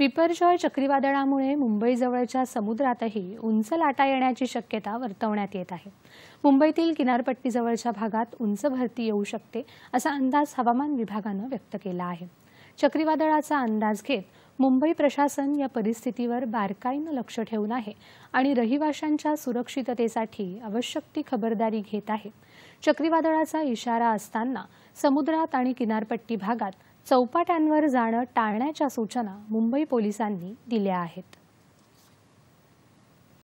पिपरजॉय चक्रीवादळामुळे मुंबईजवळच्या समुद्रातही उंच लाटा येण्याची शक्यता वर्तवण्यात येत आहे मुंबईतील किनारपट्टीजवळच्या भागात उंच भरती येऊ शकते असा अंदाज हवामान विभागानं व्यक्त केला आहे चक्रीवादळाचा अंदाज घेत मुंबई प्रशासन या परिस्थितीवर बारकाईनं लक्ष ठेवून आहे आणि रहिवाशांच्या सुरक्षिततेसाठी आवश्यक ती खबरदारी घेत आहे चक्रीवादळाचा इशारा असताना समुद्रात आणि किनारपट्टी भागात चौपाट्यांवर जाणं टाळण्याच्या सूचना मुंबई पोलिसांनी दिल्या आहेत